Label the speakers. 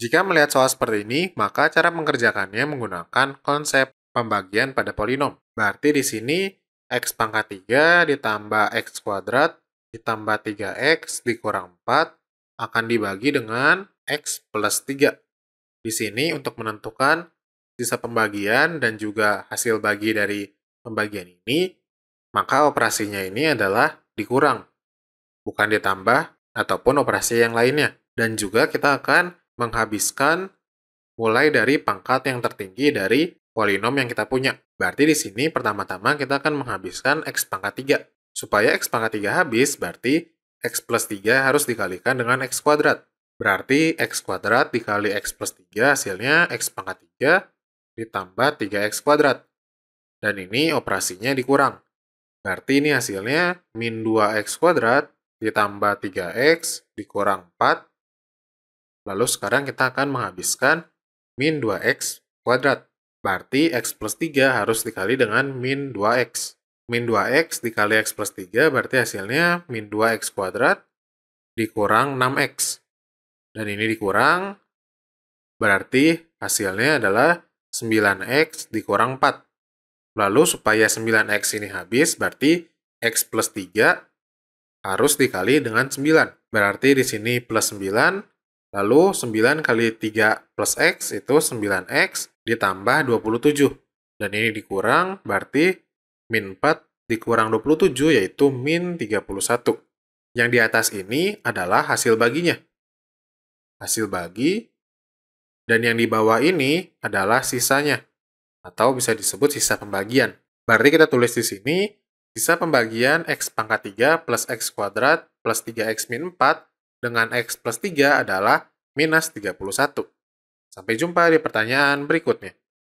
Speaker 1: Jika melihat soal seperti ini, maka cara mengerjakannya menggunakan konsep pembagian pada polinom. Berarti di sini x pangkat 3 ditambah x kuadrat ditambah 3x dikurang 4 akan dibagi dengan x plus 3. Di sini untuk menentukan sisa pembagian dan juga hasil bagi dari pembagian ini, maka operasinya ini adalah dikurang, bukan ditambah ataupun operasi yang lainnya. Dan juga kita akan menghabiskan mulai dari pangkat yang tertinggi dari polinom yang kita punya. Berarti di sini pertama-tama kita akan menghabiskan x pangkat 3. Supaya x pangkat 3 habis, berarti x plus 3 harus dikalikan dengan x kuadrat. Berarti x kuadrat dikali x plus 3 hasilnya x pangkat 3 ditambah 3x kuadrat. Dan ini operasinya dikurang. Berarti ini hasilnya min 2x kuadrat ditambah 3x dikurang 4 Lalu sekarang kita akan menghabiskan min 2x kuadrat. Berarti x plus 3 harus dikali dengan min 2x. Min 2x dikali x plus 3 berarti hasilnya min 2x kuadrat dikurang 6x. Dan ini dikurang berarti hasilnya adalah 9x dikurang 4. Lalu supaya 9x ini habis berarti x plus 3 harus dikali dengan 9. Berarti di sini plus 9 Lalu 9 kali 3 plus X itu 9X ditambah 27. Dan ini dikurang berarti min 4 dikurang 27 yaitu min 31. Yang di atas ini adalah hasil baginya. Hasil bagi. Dan yang di bawah ini adalah sisanya. Atau bisa disebut sisa pembagian. Berarti kita tulis di sini, sisa pembagian X pangkat 3 plus X kuadrat plus 3X min 4 dengan X plus 3 adalah minus 31. Sampai jumpa di pertanyaan berikutnya.